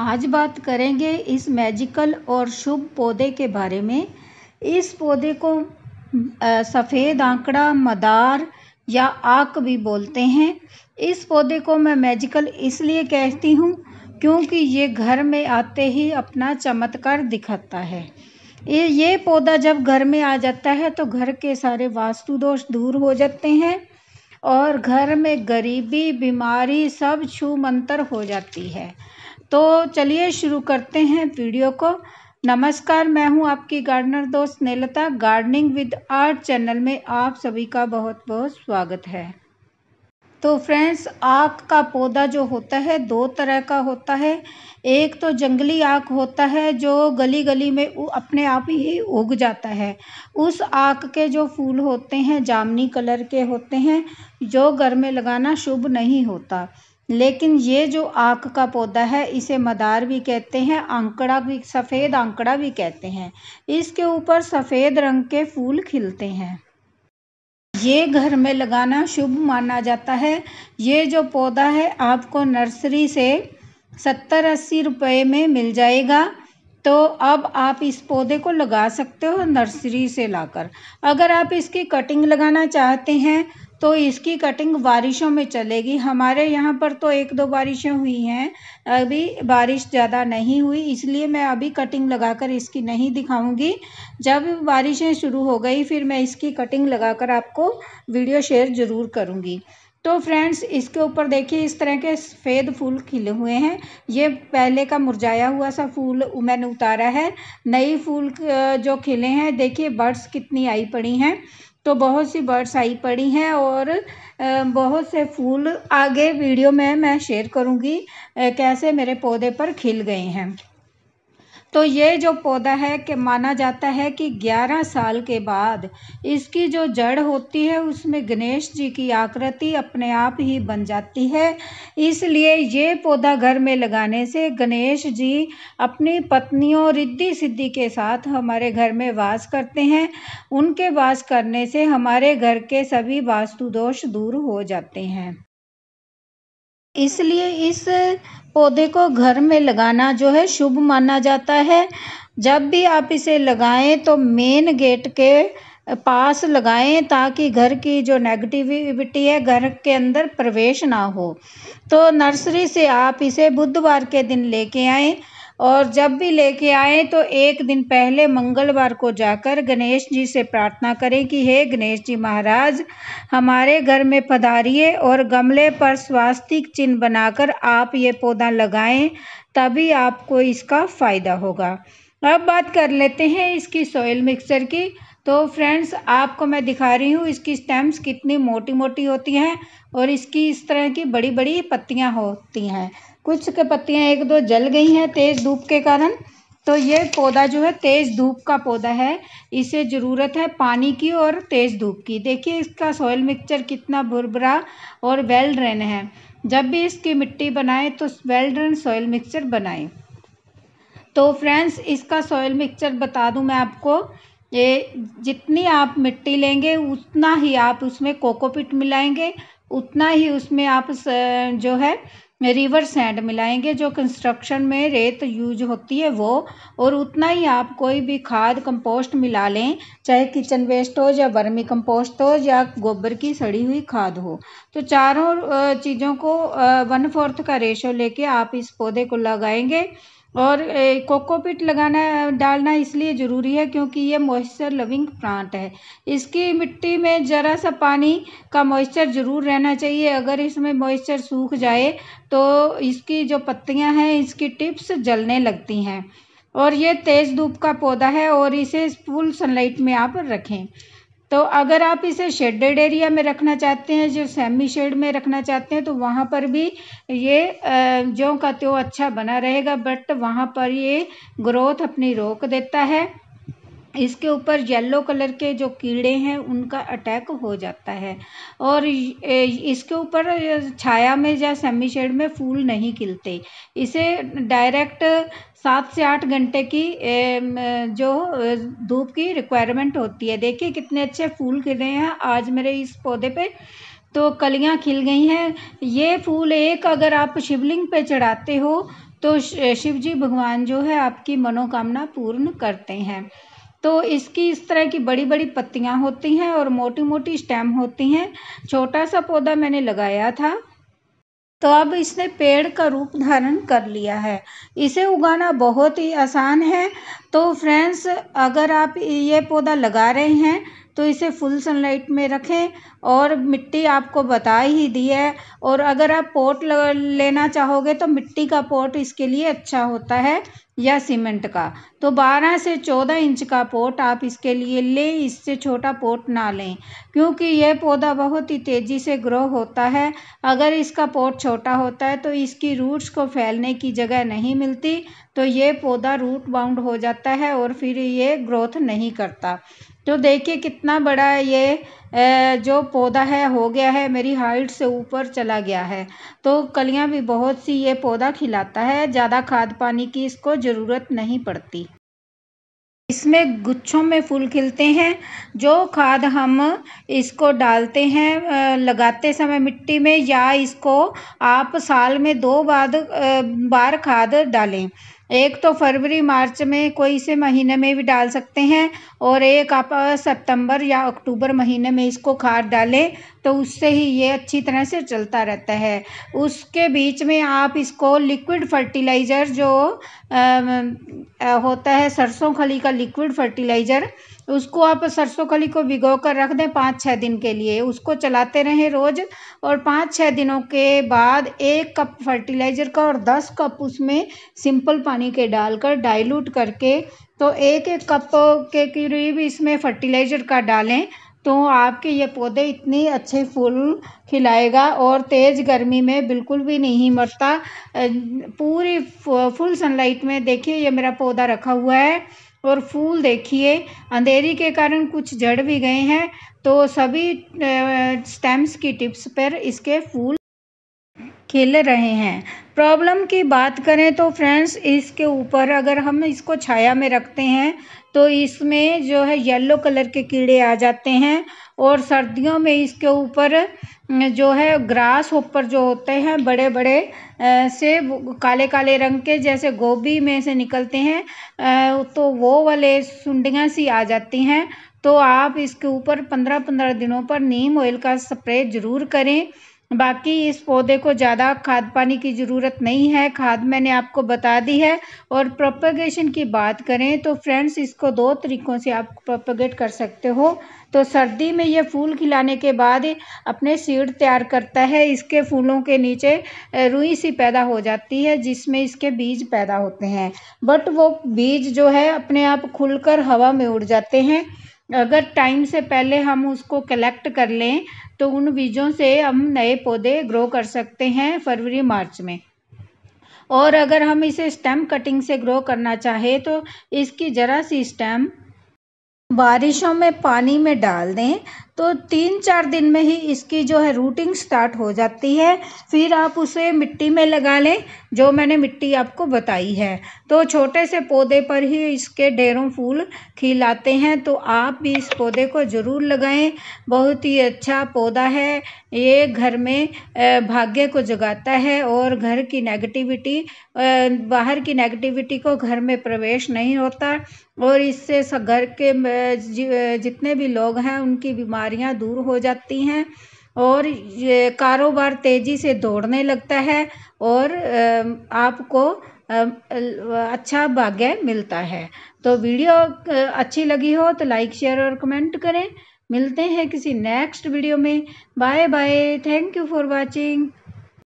आज बात करेंगे इस मैजिकल और शुभ पौधे के बारे में इस पौधे को सफ़ेद आंकड़ा मदार या आक भी बोलते हैं इस पौधे को मैं मैजिकल इसलिए कहती हूँ क्योंकि ये घर में आते ही अपना चमत्कार दिखाता है ये ये पौधा जब घर में आ जाता है तो घर के सारे वास्तु दोष दूर हो जाते हैं और घर में गरीबी बीमारी सब छू मंतर हो जाती है तो चलिए शुरू करते हैं वीडियो को नमस्कार मैं हूं आपकी गार्डनर दोस्त नेलता गार्डनिंग विद आर्ट चैनल में आप सभी का बहुत बहुत स्वागत है तो फ्रेंड्स आक का पौधा जो होता है दो तरह का होता है एक तो जंगली आक होता है जो गली गली में अपने आप ही उग जाता है उस आक के जो फूल होते हैं जामनी कलर के होते हैं जो घर में लगाना शुभ नहीं होता लेकिन ये जो आँख का पौधा है इसे मदार भी कहते हैं आंकड़ा भी सफ़ेद आंकड़ा भी कहते हैं इसके ऊपर सफ़ेद रंग के फूल खिलते हैं ये घर में लगाना शुभ माना जाता है ये जो पौधा है आपको नर्सरी से सत्तर अस्सी रुपये में मिल जाएगा तो अब आप इस पौधे को लगा सकते हो नर्सरी से लाकर अगर आप इसकी कटिंग लगाना चाहते हैं तो इसकी कटिंग बारिशों में चलेगी हमारे यहाँ पर तो एक दो बारिशें हुई हैं अभी बारिश ज़्यादा नहीं हुई इसलिए मैं अभी कटिंग लगाकर इसकी नहीं दिखाऊंगी जब बारिशें शुरू हो गई फिर मैं इसकी कटिंग लगाकर आपको वीडियो शेयर ज़रूर करूँगी तो फ्रेंड्स इसके ऊपर देखिए इस तरह के सफ़ेद फूल खिले हुए हैं ये पहले का मुरझाया हुआ सा फूल मैंने उतारा है नई फूल जो खिले हैं देखिए बर्ड्स कितनी आई पड़ी हैं तो बहुत सी बर्ड्स आई पड़ी हैं और बहुत से फूल आगे वीडियो में मैं शेयर करूँगी कैसे मेरे पौधे पर खिल गए हैं तो ये जो पौधा है कि माना जाता है कि ग्यारह साल के बाद इसकी जो जड़ होती है उसमें गणेश जी की आकृति अपने आप ही बन जाती है इसलिए ये पौधा घर में लगाने से गणेश जी अपनी पत्नियों रिद्धि सिद्धि के साथ हमारे घर में वास करते हैं उनके वास करने से हमारे घर के सभी वास्तु दोष दूर हो जाते हैं इसलिए इस पौधे को घर में लगाना जो है शुभ माना जाता है जब भी आप इसे लगाएँ तो मेन गेट के पास लगाएँ ताकि घर की जो नेगेटिविटी है घर के अंदर प्रवेश ना हो तो नर्सरी से आप इसे बुधवार के दिन लेके आएँ और जब भी लेके आएँ तो एक दिन पहले मंगलवार को जाकर गणेश जी से प्रार्थना करें कि हे गणेश जी महाराज हमारे घर में पधारिए और गमले पर स्वास्तिक चिन्ह बनाकर आप ये पौधा लगाएं तभी आपको इसका फ़ायदा होगा अब बात कर लेते हैं इसकी सॉइल मिक्सचर की तो फ्रेंड्स आपको मैं दिखा रही हूँ इसकी स्टेम्स कितनी मोटी मोटी होती हैं और इसकी इस तरह की बड़ी बड़ी पत्तियाँ होती हैं कुछ के पत्तियां एक दो जल गई हैं तेज़ धूप के कारण तो ये पौधा जो है तेज़ धूप का पौधा है इसे ज़रूरत है पानी की और तेज़ धूप की देखिए इसका सॉयल मिक्सचर कितना भुरभुरा और वेल ड्रेन है जब भी इसकी मिट्टी बनाएं तो वेल ड्रेन सॉयल मिक्सचर बनाए तो फ्रेंड्स इसका सॉयल मिक्सचर बता दूं मैं आपको ये जितनी आप मिट्टी लेंगे उतना ही आप उसमें कोकोपिट मिलाएंगे उतना ही उसमें आप जो है रिवर सैंड मिलाएंगे जो कंस्ट्रक्शन में रेत यूज होती है वो और उतना ही आप कोई भी खाद कंपोस्ट मिला लें चाहे किचन वेस्ट हो या वर्मी कंपोस्ट हो या गोबर की सड़ी हुई खाद हो तो चारों चीज़ों को वन फोर्थ का रेशो लेके आप इस पौधे को लगाएंगे और कोकोपीट लगाना डालना इसलिए ज़रूरी है क्योंकि ये मॉइस्चर लविंग प्लांट है इसकी मिट्टी में ज़रा सा पानी का मॉइस्चर ज़रूर रहना चाहिए अगर इसमें मॉइस्चर सूख जाए तो इसकी जो पत्तियां हैं इसकी टिप्स जलने लगती हैं और ये तेज़ धूप का पौधा है और इसे फुल सनलाइट में आप रखें तो अगर आप इसे शेडेड एरिया में रखना चाहते हैं जो सेमी शेड में रखना चाहते हैं तो वहाँ पर भी ये ज्यों का त्यों अच्छा बना रहेगा बट वहाँ पर ये ग्रोथ अपनी रोक देता है इसके ऊपर येलो कलर के जो कीड़े हैं उनका अटैक हो जाता है और इसके ऊपर छाया में या सेमी शेड में फूल नहीं खिलते इसे डायरेक्ट सात से आठ घंटे की जो धूप की रिक्वायरमेंट होती है देखिए कितने अच्छे फूल खिले हैं आज मेरे इस पौधे पे तो कलियां खिल गई हैं ये फूल एक अगर आप शिवलिंग पे चढ़ाते हो तो शिव जी भगवान जो है आपकी मनोकामना पूर्ण करते हैं तो इसकी इस तरह की बड़ी बड़ी पत्तियां होती हैं और मोटी मोटी स्टेम होती हैं छोटा सा पौधा मैंने लगाया था तो अब इसने पेड़ का रूप धारण कर लिया है इसे उगाना बहुत ही आसान है तो फ्रेंड्स अगर आप ये पौधा लगा रहे हैं तो इसे फुल सनलाइट में रखें और मिट्टी आपको बता ही दी है और अगर आप पॉट लेना चाहोगे तो मिट्टी का पॉट इसके लिए अच्छा होता है या सीमेंट का तो 12 से 14 इंच का पॉट आप इसके लिए लें इससे छोटा पॉट ना लें क्योंकि यह पौधा बहुत ही तेज़ी से ग्रो होता है अगर इसका पॉट छोटा होता है तो इसकी रूट्स को फैलने की जगह नहीं मिलती तो ये पौधा रूट बाउंड हो जाता है और फिर ये ग्रोथ नहीं करता तो देखिए कितना बड़ा ये जो पौधा है हो गया है मेरी हाइट से ऊपर चला गया है तो कलियां भी बहुत सी ये पौधा खिलाता है ज़्यादा खाद पानी की इसको ज़रूरत नहीं पड़ती इसमें गुच्छों में फूल खिलते हैं जो खाद हम इसको डालते हैं लगाते समय मिट्टी में या इसको आप साल में दो बार बार खाद डालें एक तो फरवरी मार्च में कोई से महीने में भी डाल सकते हैं और एक आप सितंबर या अक्टूबर महीने में इसको खाद डालें तो उससे ही ये अच्छी तरह से चलता रहता है उसके बीच में आप इसको लिक्विड फर्टिलाइज़र जो होता है सरसों खली का लिक्विड फर्टिलाइज़र उसको आप सरसों खली को भिगो कर रख दें पाँच छः दिन के लिए उसको चलाते रहें रोज़ और पाँच छः दिनों के बाद एक कप फर्टिलाइज़र का और दस कप उसमें सिंपल पानी के डालकर डाइल्यूट करके तो एक एक कप के करीब इसमें फर्टिलाइज़र का डालें तो आपके ये पौधे इतने अच्छे फूल खिलाएगा और तेज़ गर्मी में बिल्कुल भी नहीं मरता पूरी फुल सनलाइट में देखिए ये मेरा पौधा रखा हुआ है और फूल देखिए अंधेरी के कारण कुछ जड़ भी गए हैं तो सभी स्टेम्स की टिप्स पर इसके फूल खेल रहे हैं प्रॉब्लम की बात करें तो फ्रेंड्स इसके ऊपर अगर हम इसको छाया में रखते हैं तो इसमें जो है येलो कलर के कीड़े आ जाते हैं और सर्दियों में इसके ऊपर जो है ग्रास ऊपर जो होते हैं बड़े बड़े से काले काले रंग के जैसे गोभी में से निकलते हैं तो वो वाले सुंडियाँ सी आ जाती हैं तो आप इसके ऊपर पंद्रह पंद्रह दिनों पर नीम ऑयल का स्प्रे ज़रूर करें बाकी इस पौधे को ज़्यादा खाद पानी की ज़रूरत नहीं है खाद मैंने आपको बता दी है और प्रोपोगेशन की बात करें तो फ्रेंड्स इसको दो तरीक़ों से आप प्रोपोगेट कर सकते हो तो सर्दी में ये फूल खिलाने के बाद अपने सीड तैयार करता है इसके फूलों के नीचे रुई सी पैदा हो जाती है जिसमें इसके बीज पैदा होते हैं बट वो बीज जो है अपने आप खुलकर हवा में उड़ जाते हैं अगर टाइम से पहले हम उसको कलेक्ट कर लें तो उन बीजों से हम नए पौधे ग्रो कर सकते हैं फरवरी मार्च में और अगर हम इसे स्टेम कटिंग से ग्रो करना चाहे तो इसकी ज़रा सी स्टेम बारिशों में पानी में डाल दें तो तीन चार दिन में ही इसकी जो है रूटिंग स्टार्ट हो जाती है फिर आप उसे मिट्टी में लगा लें जो मैंने मिट्टी आपको बताई है तो छोटे से पौधे पर ही इसके ढेरों फूल खिल आते हैं तो आप भी इस पौधे को ज़रूर लगाएं बहुत ही अच्छा पौधा है ये घर में भाग्य को जगाता है और घर की नेगेटिविटी बाहर की नेगेटिविटी को घर में प्रवेश नहीं होता और इससे घर के जितने भी लोग हैं उनकी बीमार बीमारियां दूर हो जाती हैं और ये कारोबार तेज़ी से दौड़ने लगता है और आपको अच्छा भाग्य मिलता है तो वीडियो अच्छी लगी हो तो लाइक शेयर और कमेंट करें मिलते हैं किसी नेक्स्ट वीडियो में bye bye thank you for watching